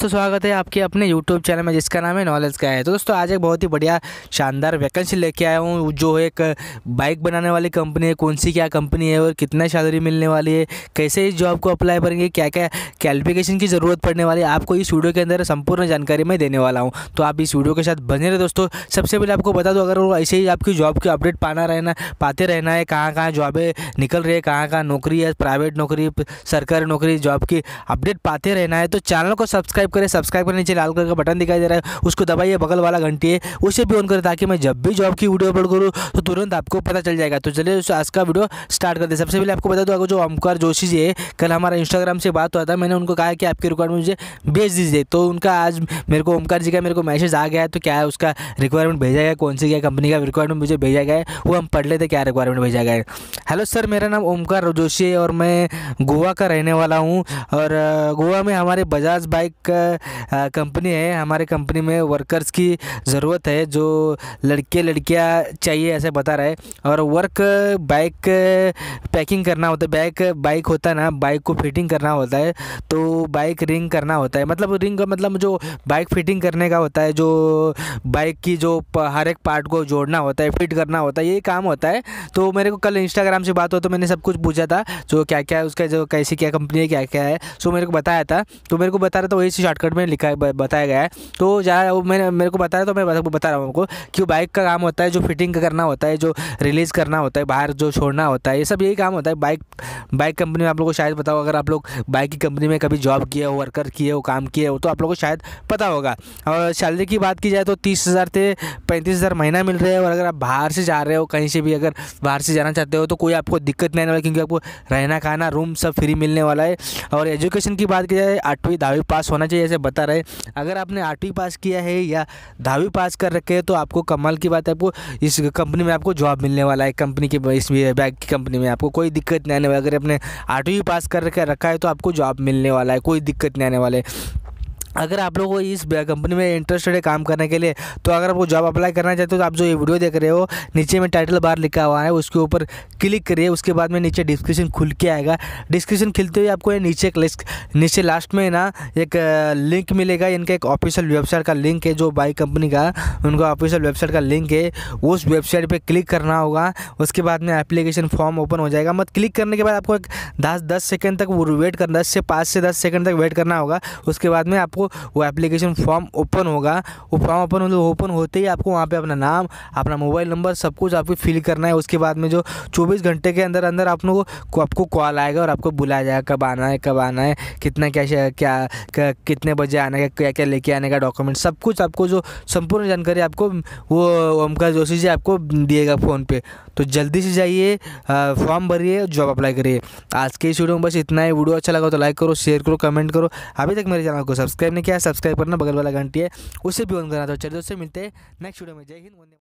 तो स्वागत है आपके अपने YouTube चैनल में जिसका नाम है नॉलेज का है तो दोस्तों आज एक बहुत ही बढ़िया शानदार वैकेंसी लेके आया हूँ जो एक बाइक बनाने वाली कंपनी है कौन सी क्या कंपनी है और कितना सैलरी मिलने वाली है कैसे इस जॉब को अप्लाई करेंगे क्या क्या क्वालिफिकेशन की ज़रूरत पड़ने वाली है आपको इस वीडियो के अंदर संपूर्ण जानकारी मैं देने वाला हूँ तो आप इस वीडियो के साथ बने रहे दोस्तों सबसे पहले आपको बता दो अगर वो ऐसे ही आपकी जॉब की अपडेट पाना रहना पाते रहना है कहाँ कहाँ जॉबें निकल रही है कहाँ कहाँ नौकरी है प्राइवेट नौकरी सरकारी नौकरी जॉब की अपडेट पाते रहना है तो चैनल को सब्सक्राइब करें सब्सक्राइब करें नीचे लाल कलर का बटन दिखाई दे रहा है उसको दबाइए बगल वाला घंटी है उसे भी ऑन करें ताकि मैं जब भी जॉब की वीडियो अपलोड करूँ तो तुरंत आपको पता चल जाएगा तो चलिए आज का वीडियो स्टार्ट कर दे सबसे पहले आपको बता दूँ अगर जो ओमकार जोशी जी है कल हमारा इंस्टाग्राम से बात हुआ था मैंने उनको कहा कि आपकी रिक्वायरमेंट मुझे भेज दीजिए तो उनका आज मेरे को ओमकार जी का मेरे को मैसेज आ गया तो क्या है उसका रिक्वायरमेंट भेजा गया कौन सी क्या कंपनी का रिक्वायरमेंट मुझे भेजा गया है वो हम पढ़ लेते क्या रिक्वायरमेंट भेजा गया है हेलो सर मेरा नाम ओमकार जोशी है और मैं गोवा का रहने वाला हूँ और गोवा में हमारे बजाज बाइक कंपनी है हमारे कंपनी में वर्कर्स की ज़रूरत है जो लड़के लड़कियाँ चाहिए ऐसे बता रहा है और वर्क बाइक पैकिंग करना होता है बाइक बाइक होता है ना बाइक को फिटिंग करना होता है तो बाइक रिंग करना होता है मतलब रिंग मतलब जो बाइक फिटिंग करने का होता है जो बाइक की जो हर एक पार्ट को जोड़ना होता है फिट करना होता है ये काम होता है तो मेरे को कल इंस्टाग्राम से बात हो तो मैंने सब कुछ पूछा था जो क्या क्या उसका जो कैसी क्या कंपनी है क्या क्या है सो तो मेरे को बताया था तो मेरे को बता रहा था वही शॉर्टकट में लिखा बताया गया है तो ज़्यादा वो मैंने मेरे को बताया तो मैं बता रहा हूँ उनको कि बाइक का काम होता है जो फिटिंग करना होता है जो रिलीज़ करना होता है बाहर जो छोड़ना होता है ये सब यही काम होता है बाइक बाइक कंपनी में आप लोग को शायद बताओ अगर आप लोग बाइक की कंपनी में कभी जॉब किए हो वर्कर किए हो काम किए हो तो आप लोग को शायद पता होगा और सैलरी की बात की जाए तो तीस हज़ार से पैंतीस हज़ार महीना मिल रहा है और अगर आप बाहर से जा रहे हो कहीं से भी अगर बाहर से जाना चाहते हो तो कोई आपको दिक्कत नहीं आने वाली क्योंकि आपको रहना खाना रूम सब फ्री मिलने वाला है और एजुकेशन की बात की जाए आठवीं दावी पास होना चाहिए मुझे ऐसे बता रहे अगर आपने आठवीं पास किया है या दहावीं पास कर रखे हैं तो आपको कमाल की बात है आपको इस कंपनी में आपको जॉब मिलने वाला है कंपनी के इस बैग की कंपनी में आपको कोई दिक्कत नहीं आने वाली अगर आपने आठवीं पास कर रखा है तो आपको जॉब मिलने वाला है कोई दिक्कत नहीं आने वाला है अगर आप लोगों को इस कंपनी में इंटरेस्टेड है काम करने के लिए तो अगर आपको जॉब अप्लाई करना चाहते हो तो आप जो ये वीडियो देख रहे हो नीचे में टाइटल बार लिखा हुआ है उसके ऊपर क्लिक करिए उसके बाद में नीचे डिस्क्रिप्शन खुल के आएगा डिस्क्रिप्शन खिलते हुए आपको नीचे नीचे लास्ट में ना एक लिंक मिलेगा इनका एक ऑफिशियल वेबसाइट का लिंक है जो बाइक कंपनी का उनका ऑफिशियल वेबसाइट का लिंक है उस वेबसाइट पर क्लिक करना होगा उसके बाद में एप्लीकेशन फॉर्म ओपन हो जाएगा मत क्लिक करने के बाद आपको एक दस दस सेकेंड तक वेट करना दस से पाँच से दस सेकेंड तक वेट करना होगा उसके बाद में आपको वो एप्लीकेशन फॉर्म ओपन होगा वो फॉर्म ओपन ओपन होते ही आपको वहाँ पर अपना नाम अपना मोबाइल नंबर सब कुछ आपको फिल करना है उसके बाद में जो चौबीस घंटे के अंदर अंदर आप लोग को आपको कॉल आएगा और आपको बुलाया जाएगा कब आना है कब आना है कितना क्या क्या, क्या कितने बजे आने का क्या क्या लेके आने का डॉक्यूमेंट सब कुछ आपको जो संपूर्ण जानकारी आपको वो ओमकार जोशी जी आपको दिएगा फ़ोन पे तो जल्दी से जाइए फॉर्म भरिए जॉब अप्लाई करिए आज के इस वीडियो में बस इतना ही वीडियो अच्छा लगा तो लाइक करो शेयर करो कमेंट करो अभी तक मेरे चैनल को सब्सक्राइब आपने क्या सब्सक्राइब करना बगल वाला घंटी है उसे भी ऑन करना तो चलिए दोस्तों मिलते हैं नेक्स्ट वीडियो में जय हिंद